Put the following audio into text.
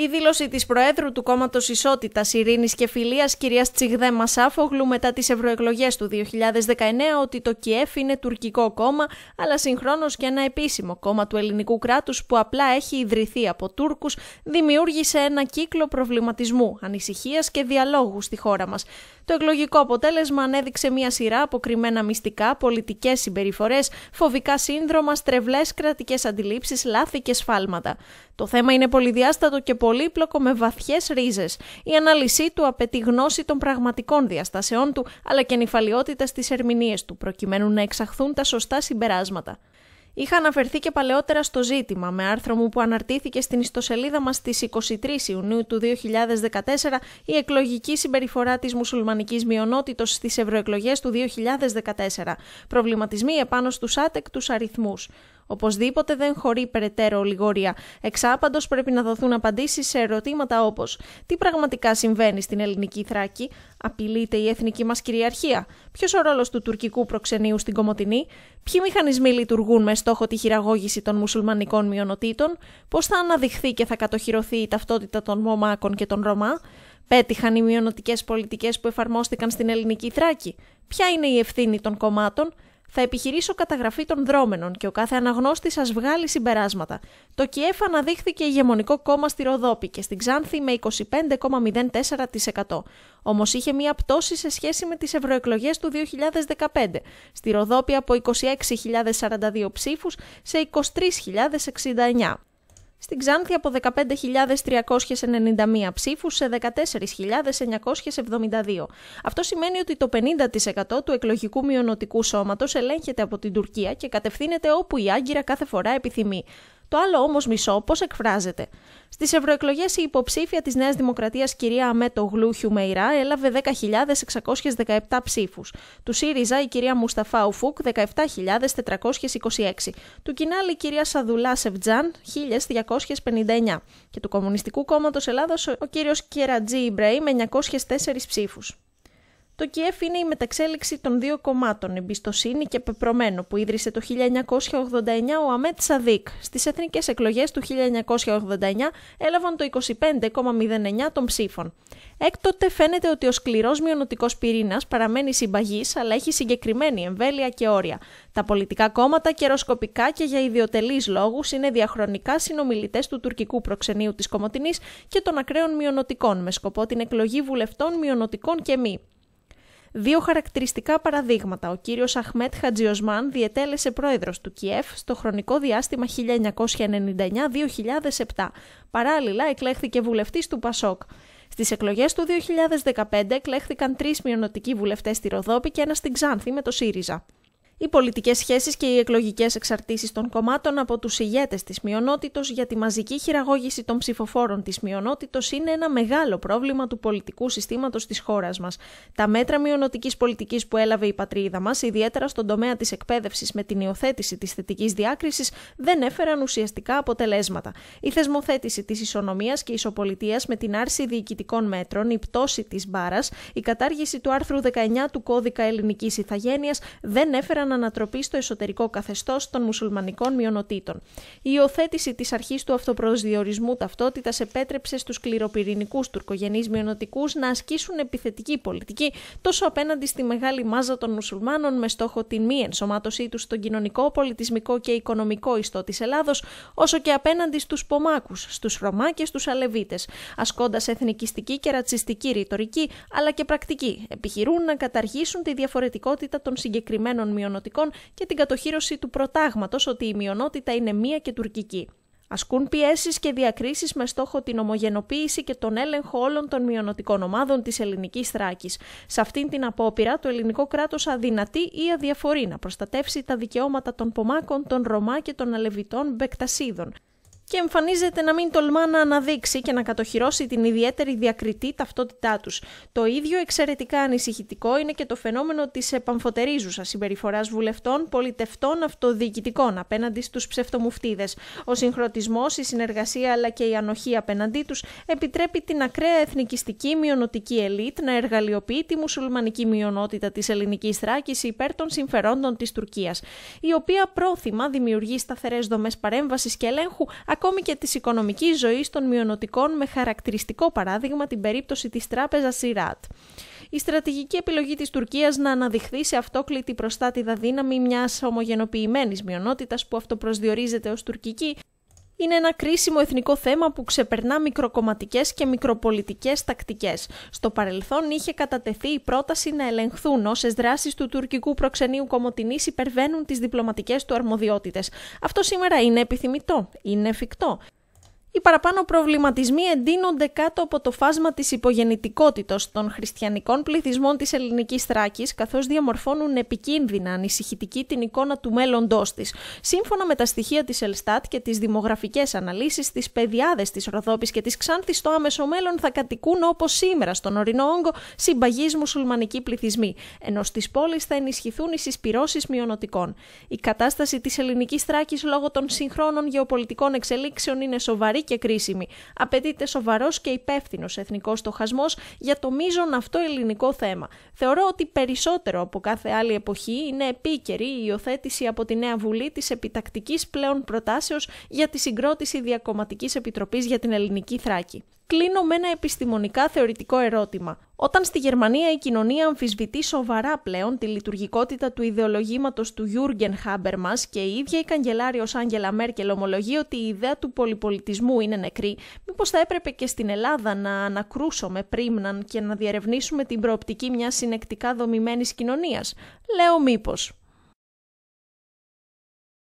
Η δήλωση της Προέδρου του Κόμματος Ισότητας, Ειρήνης και Φιλίας κυρίας Τσιγδέ Μασάφογλου, μετά τις ευρωεκλογές του 2019, ότι το ΚΙΕΦ είναι τουρκικό κόμμα, αλλά συγχρόνως και ένα επίσημο κόμμα του ελληνικού κράτους που απλά έχει ιδρυθεί από Τούρκους, δημιούργησε ένα κύκλο προβληματισμού, ανησυχίας και διαλόγου στη χώρα μας. Το εκλογικό αποτέλεσμα ανέδειξε μια σειρά από κρυμμένα μυστικά, πολιτικές συμπεριφορές, φοβικά σύνδρομα, στρεβλές κρατικές αντιλήψεις, λάθη και σφάλματα. Το θέμα είναι πολυδιάστατο και πολύπλοκο με βαθιές ρίζες. Η ανάλυση του απαιτεί γνώση των πραγματικών διαστασεών του, αλλά και νυφαλιότητας στι ερμηνείε του, προκειμένου να εξαχθούν τα σωστά συμπεράσματα. Είχα αναφερθεί και παλαιότερα στο ζήτημα με άρθρο μου που αναρτήθηκε στην ιστοσελίδα μας στις 23 Ιουνίου του 2014 η εκλογική συμπεριφορά της μουσουλμανικής μειονότητος στις ευρωεκλογές του 2014. Προβληματισμοί επάνω στους άτεκτους αριθμούς. Οπωσδήποτε δεν χωρεί περαιτέρω ολιγόρια. Εξάπαντος πρέπει να δοθούν απαντήσεις σε ερωτήματα όπως Τι πραγματικά συμβαίνει στην ελληνική Θράκη, Απειλείται η εθνική μας κυριαρχία, Ποιος ο ρόλος του τουρκικού προξενείου στην Κομοτινή» Ποιοι μηχανισμοί λειτουργούν με στόχο τη χειραγώγηση των μουσουλμανικών μειονοτήτων, Πώς θα αναδειχθεί και θα κατοχυρωθεί η ταυτότητα των Μωμάκων και των Ρωμά, Πέτυχαν οι μειονοτικές πολιτικές που εφαρμόστηκαν στην ελληνική Θράκη, Ποια είναι η ευθύνη των κομμάτων, θα επιχειρήσω καταγραφή των δρόμενων και ο κάθε αναγνώστης σα βγάλει συμπεράσματα. Το ΚΙΕΦ αναδείχθηκε ηγεμονικό κόμμα στη Ροδόπη και στην Ξάνθη με 25,04%. Όμως είχε μία πτώση σε σχέση με τις ευρωεκλογές του 2015. Στη Ροδόπη από 26.042 ψήφους σε 23.069. Στην Ξάνθη από 15.391 ψήφους σε 14.972. Αυτό σημαίνει ότι το 50% του εκλογικού μειονοτικού σώματος ελέγχεται από την Τουρκία και κατευθύνεται όπου η Άγκυρα κάθε φορά επιθυμεί. Το άλλο όμως μισό πώς εκφράζεται. Στις ευρωεκλογές η υποψήφια της Νέας Δημοκρατίας κυρία Αμέτο Γλούχιου Μεϊρά έλαβε 10.617 ψήφους. Του ΣΥΡΙΖΑ η κυρία Μουσταφά Ουφούκ 17.426. Του Κινάλη η κυρία Σαδουλά Σεβτζάν 1.259. Και του Κομμουνιστικού Κόμματος Ελλάδος ο κύριος Κερατζή Ιμπραήμ με 904 ψήφους. Το ΚΙΕΦ είναι η μεταξέλιξη των δύο κομμάτων εμπιστοσύνη και πεπρωμένο που ίδρυσε το 1989 ο Αμέτ Σαδίκ. Στις εθνικές εκλογές του 1989 έλαβαν το 25,09 των ψήφων. Έκτοτε φαίνεται ότι ο σκληρός μειονοτικός πυρήνας παραμένει συμπαγής, αλλά έχει συγκεκριμένη εμβέλεια και όρια. Τα πολιτικά κόμματα καιροσκοπικά και για ιδιωτελείς λόγους είναι διαχρονικά συνομιλητές του τουρκικού προξενείου της Κομοτινή και των ακραίων μειονοτικών με σκοπό την εκλογή βουλευτών μειονοτικών και μη. Δύο χαρακτηριστικά παραδείγματα. Ο κύριος Αχμέτ Χατζιοσμάν διετέλεσε πρόεδρος του Κιέφ στο χρονικό διάστημα 1999-2007. Παράλληλα εκλέχθηκε βουλευτής του Πασόκ. Στις εκλογές του 2015 εκλέχθηκαν τρεις μειονοτικοί βουλευτές στη Ροδόπη και ένα στην Ξάνθη με το ΣΥΡΙΖΑ οι πολιτικές σχέσεις και οι εκλογικές εξαρτήσεις των κομμάτων από τους ηγέτες της μειονότητος για τη μαζική χειραγώγηση των ψηφοφόρων της μειονότητος είναι ένα μεγάλο πρόβλημα του πολιτικού συστήματος της χώρας μας. Τα μέτρα μειονοτικής πολιτικής που έλαβε η πατρίδα μας, ιδιαίτερα στον τομέα της εκπαίδευσης με την υιοθέτηση της θετικής διάκρισης, δεν έφεραν ουσιαστικά αποτελέσματα. Η θεσμοθέτηση της ισονομίας και ισοπολιτείας με την άρση διοικητικών μέτρων, η πτώση της μπάρας, η κατάργηση του άρθρου 19 του κώδικα Ελληνικής ηθαγένεια δεν έφεραν έκαναν ανατροπή στο εσωτερικό καθεστώς των μουσουλμανικών μειονοτήτων. Η υιοθέτηση της αρχής του αυτοπροσδιορισμού ταυτότητας επέτρεψε στους κληροπυρηνικούς τουρκογενείς μειονοτικούς να ασκήσουν επιθετική πολιτική τόσο απέναντι στη μεγάλη μάζα των μουσουλμάνων με στόχο την μη ενσωμάτωσή τους στον κοινωνικό, πολιτισμικό και οικονομικό ιστό της Ελλάδος, όσο και απέναντι στους Πομάκους, στους Ρωμά και στους Αλεβίτες, ασκώντας εθνικιστική και ρατσιστική ρητορική αλλά και πρακτική. Επιχειρούν να καταργήσουν τη διαφορετικότητα των συγκεκριμένων μειονοτήτων και την κατοχήρωση του προτάγματος ότι η μειονότητα είναι μία και τουρκική. Ασκούν πιέσεις και διακρίσεις με στόχο την ομογενοποίηση και τον έλεγχο όλων των μειονοτικών ομάδων της ελληνικής Θράκης. Σε αυτήν την απόπειρα, το ελληνικό κράτος αδυνατεί ή αδιαφορεί να προστατεύσει τα δικαιώματα των Πομάκων, των Ρωμά και των Αλεβιτών Μπεκτασίδων και εμφανίζεται να μην τολμά να αναδείξει και να κατοχυρώσει την ιδιαίτερη διακριτή ταυτότητά τους. Το ίδιο εξαιρετικά ανησυχητικό είναι και το φαινόμενο της επαμφωτερίζουσας συμπεριφοράς βουλευτών, πολιτευτών, αυτοδιοικητικών απέναντι στους ψευτομουφτίδες. Ο συγχρονισμός, η συνεργασία αλλά και η ανοχή απέναντί τους επιτρέπει την ακραία εθνικιστική μειονοτική ελίτ να εργαλειοποιεί τη μουσουλμανική μειονότητα της ελληνικής Θράκης υπέρ των συμφερόντων της Τουρκίας, η οποία πρόθυμα δημιουργεί σταθερές δομές παρέμβασης και ελέγχου ακόμη και της οικονομικής ζωής των μειονοτικών με χαρακτηριστικό παράδειγμα την περίπτωση της τράπεζας Ιράτ. Η στρατηγική επιλογή της Τουρκίας να αναδειχθεί σε αυτόκλητη προστάτηδα δύναμη μιας ομογενοποιημένης μειονότητας που αυτοπροσδιορίζεται ως τουρκική είναι ένα κρίσιμο εθνικό θέμα που ξεπερνά μικροκομματικές και μικροπολιτικές τακτικές. Στο παρελθόν είχε κατατεθεί η πρόταση να ελεγχθούν όσες δράσεις του τουρκικού προξενείου Κομωτινής υπερβαίνουν τις διπλωματικές του αρμοδιότητες. Αυτό σήμερα είναι επιθυμητό, είναι εφικτό. Οι παραπάνω προβληματισμοί εντείνονται κάτω από το φάσμα της υπογεννητικότητας των χριστιανικών πληθυσμών της ελληνικής Θράκης, καθώς διαμορφώνουν επικίνδυνα ανησυχητική την εικόνα του μέλλοντός της, σύμφωνα με τα στοιχεία της Ελστάτ και τις δημογραφικές αναλύσεις, τις παιδιάδες της Ροδόπης και της Ξάνθης στο άμεσο μέλλον θα κατοικούν όπως σήμερα στον ορεινό όγκο συμπαγείς μουσουλμανικοί πληθυσμοί, ενώ στις πόλεις θα ενισχυθούν οι συσπυρώσεις μειονοτικών. Η κατάσταση της ελληνικής Θράκης λόγω των συγχρόνων γεωπολιτικών εξελίξεων είναι σοβαρή σοβαρή και κρίσιμη. Απαιτείται σοβαρός και υπεύθυνος εθνικός στοχασμός για το μείζον αυτό ελληνικό θέμα. Θεωρώ ότι περισσότερο από κάθε άλλη εποχή είναι επίκαιρη η υιοθέτηση από τη Νέα Βουλή της επιτακτικής πλέον προτάσεως για τη συγκρότηση διακομματικής επιτροπής για την ελληνική Θράκη κλείνω με ένα επιστημονικά θεωρητικό ερώτημα. Όταν στη Γερμανία η κοινωνία αμφισβητεί σοβαρά πλέον τη λειτουργικότητα του ιδεολογήματος του Γιούργεν Χάμπερμα και η ίδια η καγκελάριο Άγγελα Μέρκελ ομολογεί ότι η ιδέα του πολυπολιτισμού είναι νεκρή, μήπως θα έπρεπε και στην Ελλάδα να ανακρούσουμε πρίμναν και να διερευνήσουμε την προοπτική μιας συνεκτικά δομημένης κοινωνίας. Λέω μήπως.